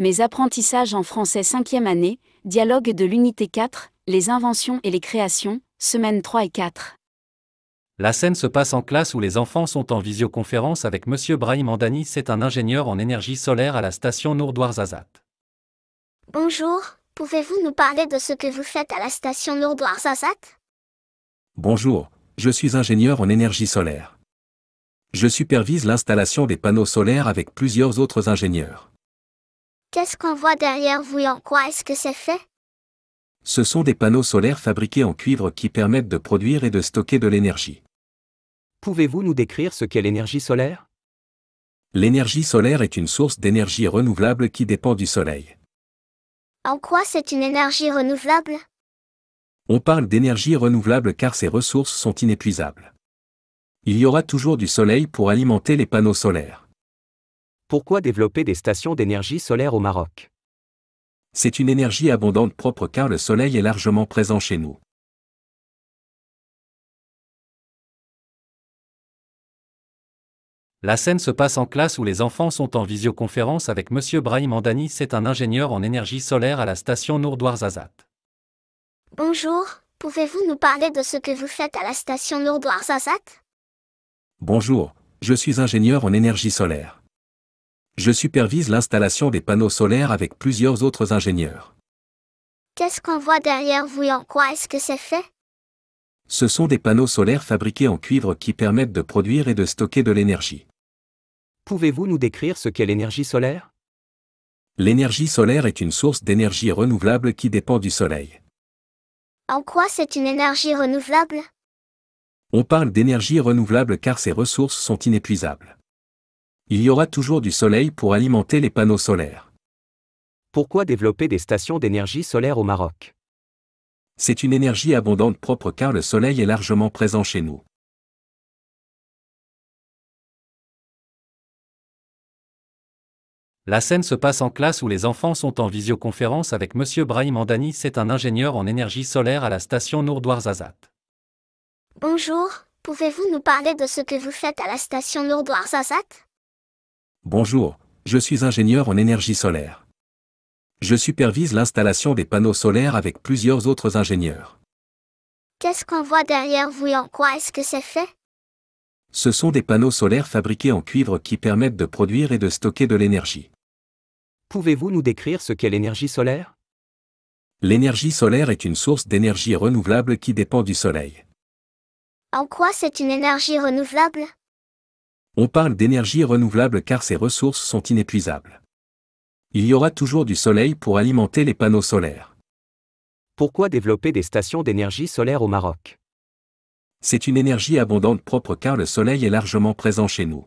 Mes apprentissages en français 5e année, dialogue de l'unité 4, les inventions et les créations, semaines 3 et 4. La scène se passe en classe où les enfants sont en visioconférence avec M. Brahim Andani, c'est un ingénieur en énergie solaire à la station Zazat. Bonjour, pouvez-vous nous parler de ce que vous faites à la station Zazat Bonjour, je suis ingénieur en énergie solaire. Je supervise l'installation des panneaux solaires avec plusieurs autres ingénieurs. Qu'est-ce qu'on voit derrière vous et en quoi est-ce que c'est fait Ce sont des panneaux solaires fabriqués en cuivre qui permettent de produire et de stocker de l'énergie. Pouvez-vous nous décrire ce qu'est l'énergie solaire L'énergie solaire est une source d'énergie renouvelable qui dépend du soleil. En quoi c'est une énergie renouvelable On parle d'énergie renouvelable car ses ressources sont inépuisables. Il y aura toujours du soleil pour alimenter les panneaux solaires. Pourquoi développer des stations d'énergie solaire au Maroc C'est une énergie abondante propre car le soleil est largement présent chez nous. La scène se passe en classe où les enfants sont en visioconférence avec M. Brahim Andani, c'est un ingénieur en énergie solaire à la station Nourdouarzazat. Bonjour, pouvez-vous nous parler de ce que vous faites à la station Nourdouarzazat Bonjour, je suis ingénieur en énergie solaire je supervise l'installation des panneaux solaires avec plusieurs autres ingénieurs. Qu'est-ce qu'on voit derrière vous et en quoi est-ce que c'est fait Ce sont des panneaux solaires fabriqués en cuivre qui permettent de produire et de stocker de l'énergie. Pouvez-vous nous décrire ce qu'est l'énergie solaire L'énergie solaire est une source d'énergie renouvelable qui dépend du soleil. En quoi c'est une énergie renouvelable On parle d'énergie renouvelable car ses ressources sont inépuisables il y aura toujours du soleil pour alimenter les panneaux solaires. Pourquoi développer des stations d'énergie solaire au Maroc C'est une énergie abondante propre car le soleil est largement présent chez nous. La scène se passe en classe où les enfants sont en visioconférence avec M. Brahim Andani, c'est un ingénieur en énergie solaire à la station Zazat. Bonjour, pouvez-vous nous parler de ce que vous faites à la station Zazat Bonjour, je suis ingénieur en énergie solaire. Je supervise l'installation des panneaux solaires avec plusieurs autres ingénieurs. Qu'est-ce qu'on voit derrière vous et en quoi est-ce que c'est fait Ce sont des panneaux solaires fabriqués en cuivre qui permettent de produire et de stocker de l'énergie. Pouvez-vous nous décrire ce qu'est l'énergie solaire L'énergie solaire est une source d'énergie renouvelable qui dépend du soleil. En quoi c'est une énergie renouvelable on parle d'énergie renouvelable car ces ressources sont inépuisables. Il y aura toujours du soleil pour alimenter les panneaux solaires. Pourquoi développer des stations d'énergie solaire au Maroc C'est une énergie abondante propre car le soleil est largement présent chez nous.